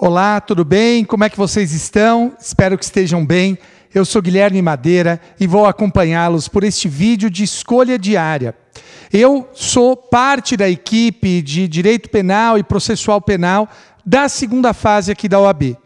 Olá, tudo bem? Como é que vocês estão? Espero que estejam bem. Eu sou Guilherme Madeira e vou acompanhá-los por este vídeo de escolha diária. Eu sou parte da equipe de Direito Penal e Processual Penal da segunda fase aqui da OAB.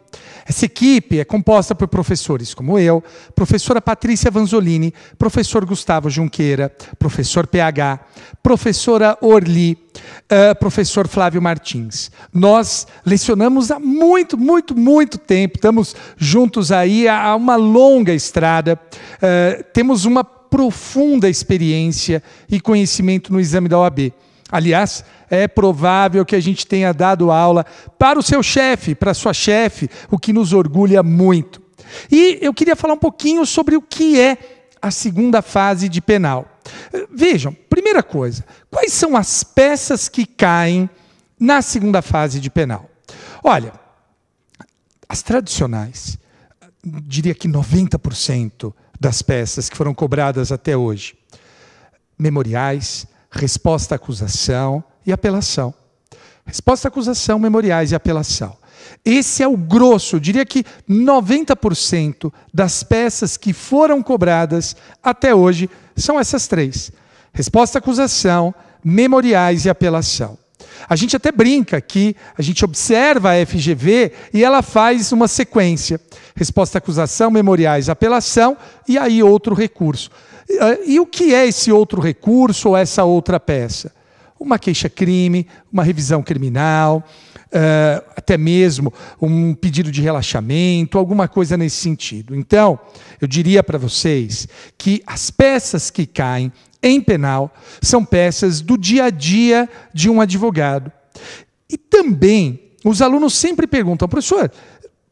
Essa equipe é composta por professores como eu, professora Patrícia Vanzolini, professor Gustavo Junqueira, professor PH, professora Orli, uh, professor Flávio Martins. Nós lecionamos há muito, muito, muito tempo, estamos juntos aí há uma longa estrada, uh, temos uma profunda experiência e conhecimento no exame da OAB. Aliás, é provável que a gente tenha dado aula para o seu chefe, para a sua chefe, o que nos orgulha muito. E eu queria falar um pouquinho sobre o que é a segunda fase de penal. Vejam, primeira coisa, quais são as peças que caem na segunda fase de penal? Olha, as tradicionais, diria que 90% das peças que foram cobradas até hoje, memoriais, resposta à acusação e apelação. Resposta à acusação, memoriais e apelação. Esse é o grosso, eu diria que 90% das peças que foram cobradas até hoje são essas três: resposta à acusação, memoriais e apelação. A gente até brinca que a gente observa a FGV e ela faz uma sequência: resposta à acusação, memoriais, apelação e aí outro recurso. E o que é esse outro recurso ou essa outra peça? Uma queixa-crime, uma revisão criminal, uh, até mesmo um pedido de relaxamento, alguma coisa nesse sentido. Então, eu diria para vocês que as peças que caem em penal são peças do dia a dia de um advogado. E também, os alunos sempre perguntam, professor,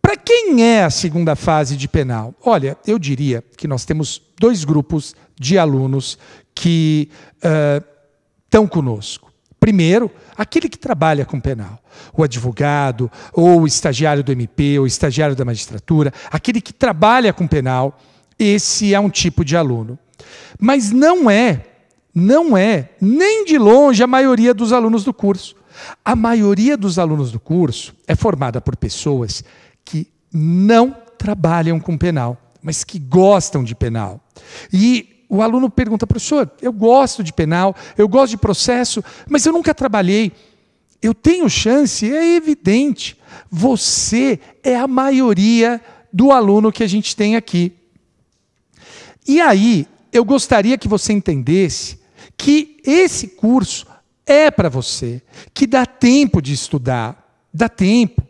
para quem é a segunda fase de penal? Olha, eu diria que nós temos dois grupos de alunos que uh, eh, estão conosco. Primeiro, aquele que trabalha com penal, o advogado, ou o estagiário do MP, ou o estagiário da magistratura, aquele que trabalha com penal, esse é um tipo de aluno. Mas não é, não é, nem de longe a maioria dos alunos do curso. A maioria dos alunos do curso é formada por pessoas que não trabalham com penal, mas que gostam de penal. E o aluno pergunta, professor, eu gosto de penal, eu gosto de processo, mas eu nunca trabalhei. Eu tenho chance? É evidente. Você é a maioria do aluno que a gente tem aqui. E aí, eu gostaria que você entendesse que esse curso é para você, que dá tempo de estudar, dá tempo.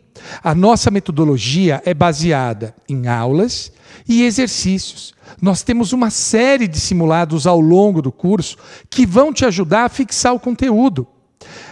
A nossa metodologia é baseada em aulas e exercícios. Nós temos uma série de simulados ao longo do curso que vão te ajudar a fixar o conteúdo.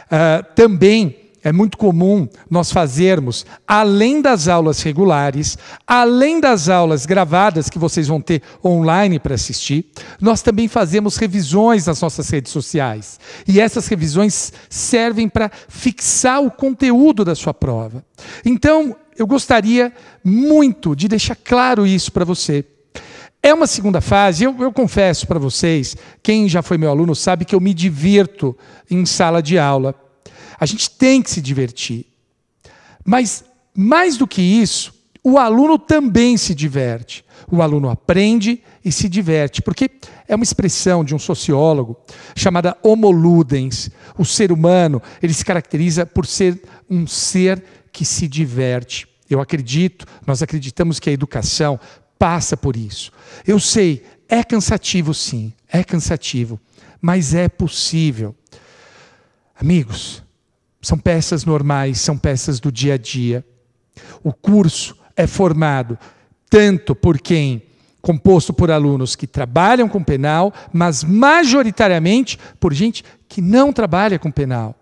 Uh, também é muito comum nós fazermos, além das aulas regulares, além das aulas gravadas que vocês vão ter online para assistir, nós também fazemos revisões nas nossas redes sociais. E essas revisões servem para fixar o conteúdo da sua prova. Então, eu gostaria muito de deixar claro isso para você. É uma segunda fase, eu, eu confesso para vocês, quem já foi meu aluno sabe que eu me divirto em sala de aula. A gente tem que se divertir. Mas, mais do que isso, o aluno também se diverte. O aluno aprende e se diverte, porque é uma expressão de um sociólogo chamada Homo ludens. O ser humano, ele se caracteriza por ser um ser que se diverte. Eu acredito, nós acreditamos que a educação passa por isso. Eu sei, é cansativo sim, é cansativo, mas é possível. Amigos, são peças normais, são peças do dia a dia. O curso é formado tanto por quem composto por alunos que trabalham com penal, mas majoritariamente por gente que não trabalha com penal.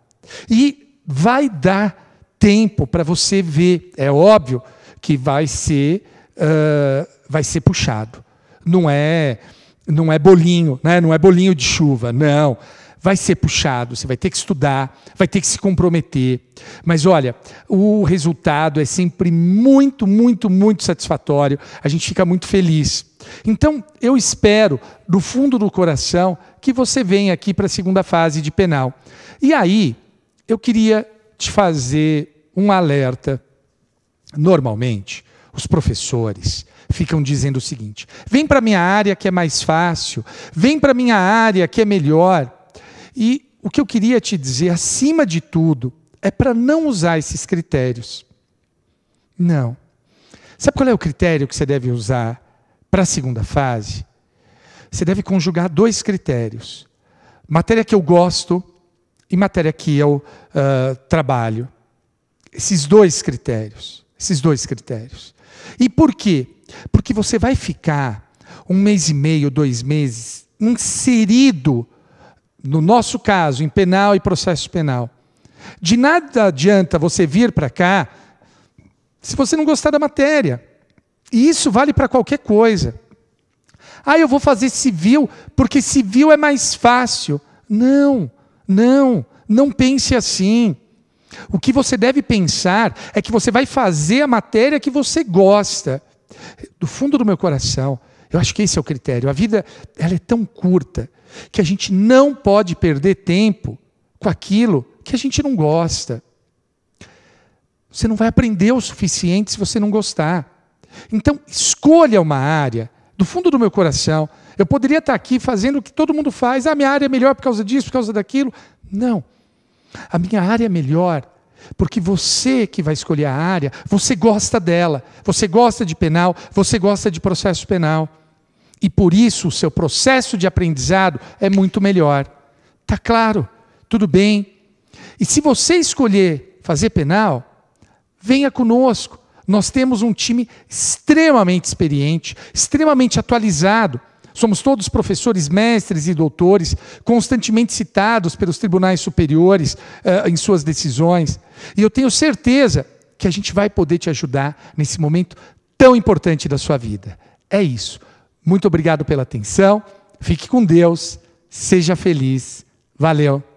E vai dar tempo para você ver, é óbvio que vai ser uh, vai ser puxado. Não é não é bolinho, né? não é bolinho de chuva, não vai ser puxado, você vai ter que estudar, vai ter que se comprometer. Mas olha, o resultado é sempre muito, muito, muito satisfatório. A gente fica muito feliz. Então, eu espero, do fundo do coração, que você venha aqui para a segunda fase de penal. E aí, eu queria te fazer um alerta. Normalmente, os professores ficam dizendo o seguinte: vem para minha área que é mais fácil, vem para minha área que é melhor. E o que eu queria te dizer, acima de tudo, é para não usar esses critérios. Não. Sabe qual é o critério que você deve usar para a segunda fase? Você deve conjugar dois critérios: matéria que eu gosto e matéria que eu uh, trabalho. Esses dois critérios. Esses dois critérios. E por quê? Porque você vai ficar um mês e meio, dois meses, inserido no nosso caso, em penal e processo penal. De nada adianta você vir para cá se você não gostar da matéria. E isso vale para qualquer coisa. Ah, eu vou fazer civil porque civil é mais fácil. Não, não, não pense assim. O que você deve pensar é que você vai fazer a matéria que você gosta. Do fundo do meu coração, eu acho que esse é o critério. A vida ela é tão curta que a gente não pode perder tempo com aquilo que a gente não gosta. Você não vai aprender o suficiente se você não gostar. Então, escolha uma área do fundo do meu coração. Eu poderia estar aqui fazendo o que todo mundo faz. Ah, minha área é melhor por causa disso, por causa daquilo. Não. A minha área é melhor porque você que vai escolher a área, você gosta dela, você gosta de penal, você gosta de processo penal. E por isso o seu processo de aprendizado é muito melhor. Tá claro? Tudo bem. E se você escolher fazer penal, venha conosco. Nós temos um time extremamente experiente, extremamente atualizado, Somos todos professores, mestres e doutores, constantemente citados pelos tribunais superiores uh, em suas decisões. E eu tenho certeza que a gente vai poder te ajudar nesse momento tão importante da sua vida. É isso. Muito obrigado pela atenção. Fique com Deus. Seja feliz. Valeu.